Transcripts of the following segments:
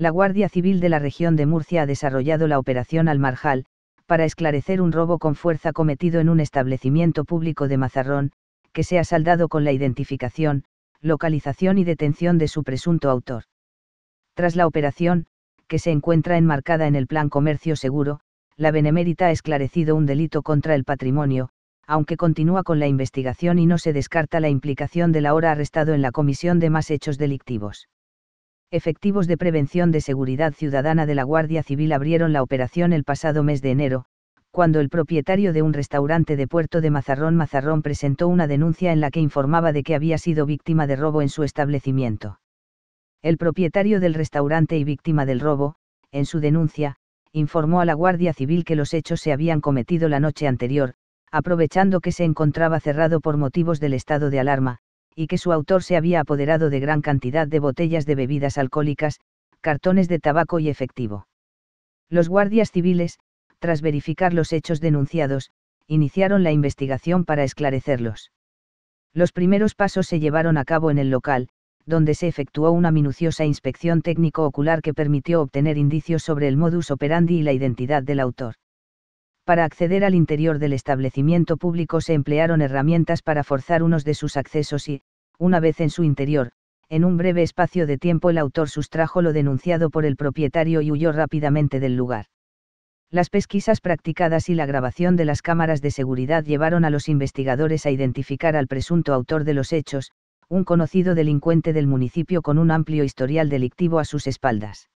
la Guardia Civil de la región de Murcia ha desarrollado la operación Almarjal, para esclarecer un robo con fuerza cometido en un establecimiento público de Mazarrón, que se ha saldado con la identificación, localización y detención de su presunto autor. Tras la operación, que se encuentra enmarcada en el Plan Comercio Seguro, la Benemérita ha esclarecido un delito contra el patrimonio, aunque continúa con la investigación y no se descarta la implicación del ahora arrestado en la comisión de más hechos delictivos efectivos de prevención de seguridad ciudadana de la Guardia Civil abrieron la operación el pasado mes de enero, cuando el propietario de un restaurante de Puerto de Mazarrón Mazarrón presentó una denuncia en la que informaba de que había sido víctima de robo en su establecimiento. El propietario del restaurante y víctima del robo, en su denuncia, informó a la Guardia Civil que los hechos se habían cometido la noche anterior, aprovechando que se encontraba cerrado por motivos del estado de alarma, y que su autor se había apoderado de gran cantidad de botellas de bebidas alcohólicas, cartones de tabaco y efectivo. Los guardias civiles, tras verificar los hechos denunciados, iniciaron la investigación para esclarecerlos. Los primeros pasos se llevaron a cabo en el local, donde se efectuó una minuciosa inspección técnico-ocular que permitió obtener indicios sobre el modus operandi y la identidad del autor. Para acceder al interior del establecimiento público se emplearon herramientas para forzar unos de sus accesos y, una vez en su interior, en un breve espacio de tiempo el autor sustrajo lo denunciado por el propietario y huyó rápidamente del lugar. Las pesquisas practicadas y la grabación de las cámaras de seguridad llevaron a los investigadores a identificar al presunto autor de los hechos, un conocido delincuente del municipio con un amplio historial delictivo a sus espaldas.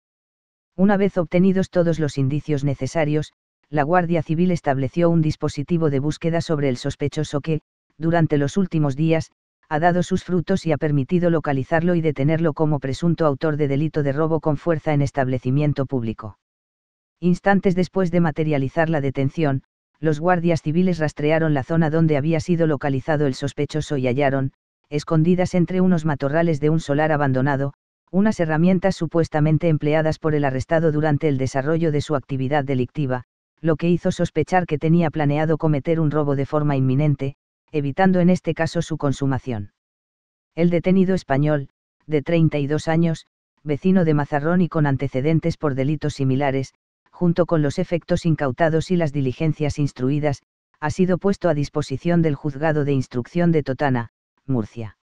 Una vez obtenidos todos los indicios necesarios, la Guardia Civil estableció un dispositivo de búsqueda sobre el sospechoso que, durante los últimos días, ha dado sus frutos y ha permitido localizarlo y detenerlo como presunto autor de delito de robo con fuerza en establecimiento público. Instantes después de materializar la detención, los guardias civiles rastrearon la zona donde había sido localizado el sospechoso y hallaron, escondidas entre unos matorrales de un solar abandonado, unas herramientas supuestamente empleadas por el arrestado durante el desarrollo de su actividad delictiva, lo que hizo sospechar que tenía planeado cometer un robo de forma inminente, evitando en este caso su consumación. El detenido español, de 32 años, vecino de Mazarrón y con antecedentes por delitos similares, junto con los efectos incautados y las diligencias instruidas, ha sido puesto a disposición del juzgado de instrucción de Totana, Murcia.